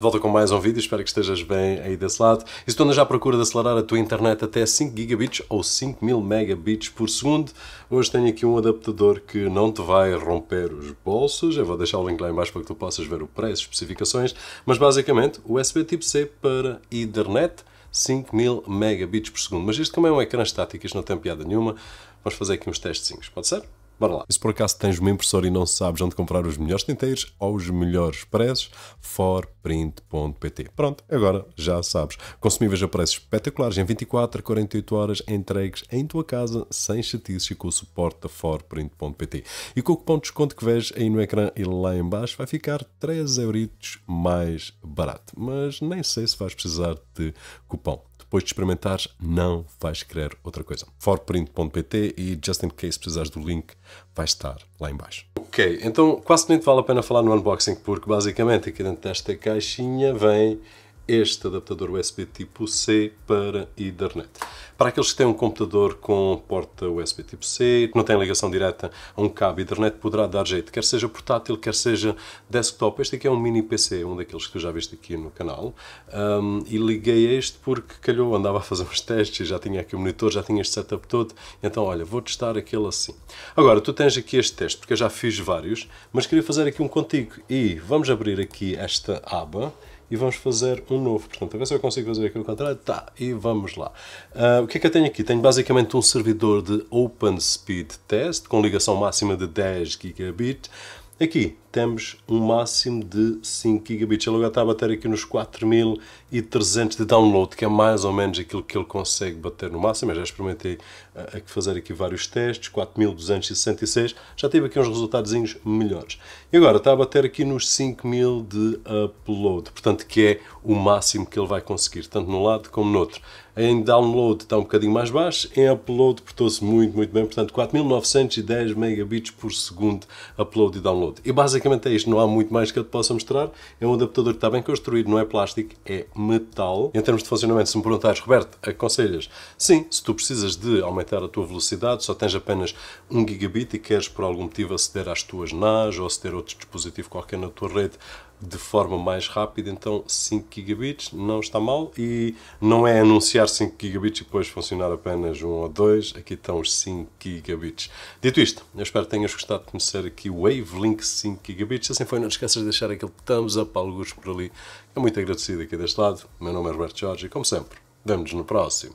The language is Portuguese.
volta com mais um vídeo, espero que estejas bem aí desse lado. E se tu andas já à procura de acelerar a tua internet até 5 gigabits ou 5000 megabits por segundo, hoje tenho aqui um adaptador que não te vai romper os bolsos. Eu vou deixar o link lá embaixo para que tu possas ver o preço, especificações, mas basicamente USB tipo C para Ethernet 5000 megabits por segundo. Mas isto como é um ecrã estático, isto não tem piada nenhuma, vamos fazer aqui uns testezinhos, pode ser? Bora lá. E se por acaso tens uma impressora e não sabes onde comprar os melhores tinteiros ou os melhores preços, forprint.pt. Pronto, agora já sabes. Consumíveis a preços espetaculares em 24 a 48 horas entregues em tua casa sem chatices e com o suporte da forprint.pt. E com o cupom de desconto que vês aí no ecrã e lá em baixo vai ficar 3 euritos mais barato. Mas nem sei se vais precisar de cupom. Depois de experimentares, não vais querer outra coisa. forprint.pt e just in case precisares do link, vai estar lá embaixo. Ok, então quase nem vale a pena falar no unboxing porque basicamente aqui dentro desta caixinha vem este adaptador USB tipo C para Ethernet. Para aqueles que têm um computador com porta USB tipo C, que não tem ligação direta a um cabo internet poderá dar jeito, quer seja portátil, quer seja desktop. Este aqui é um mini PC, um daqueles que tu já viste aqui no canal, um, e liguei este porque calhou, andava a fazer uns testes, já tinha aqui o monitor, já tinha este setup todo, então olha, vou testar aquele assim. Agora, tu tens aqui este teste, porque eu já fiz vários, mas queria fazer aqui um contigo, e vamos abrir aqui esta aba, e vamos fazer um novo. Portanto, a ver se eu consigo fazer aqui o contrário. Tá, e vamos lá. Uh, o que é que eu tenho aqui? Tenho basicamente um servidor de Open Speed Test com ligação máxima de 10 gigabits Aqui temos um máximo de 5 gigabits. Ele agora está a bater aqui nos 4300 de download, que é mais ou menos aquilo que ele consegue bater no máximo. Eu já experimentei eh, a, fazer aqui vários testes, 4266. Já tive aqui uns resultados melhores. E agora está a bater aqui nos 5000 de upload, portanto que é o máximo que ele vai conseguir, tanto num lado como no outro. Em download está um bocadinho mais baixo, em upload portou-se muito, muito bem, portanto 4910 megabits por segundo upload e download. E basicamente é isto, não há muito mais que eu te possa mostrar. É um adaptador que está bem construído, não é plástico, é metal. Em termos de funcionamento, se me perguntares, Roberto, aconselhas? Sim, se tu precisas de aumentar a tua velocidade, só tens apenas 1 gigabit e queres por algum motivo aceder às tuas NAS ou aceder a outro dispositivo qualquer na tua rede de forma mais rápida, então 5 gigabits não está mal e não é anunciar 5 gigabits e depois funcionar apenas um ou dois, aqui estão os 5 gigabits. Dito isto, eu espero que tenhas gostado de conhecer aqui o Wavelink 5 gigabits, se assim foi não esqueças de deixar aquele thumbs up para alguns por ali, é muito agradecido aqui deste lado, meu nome é Roberto Jorge e como sempre, vemo-nos no próximo.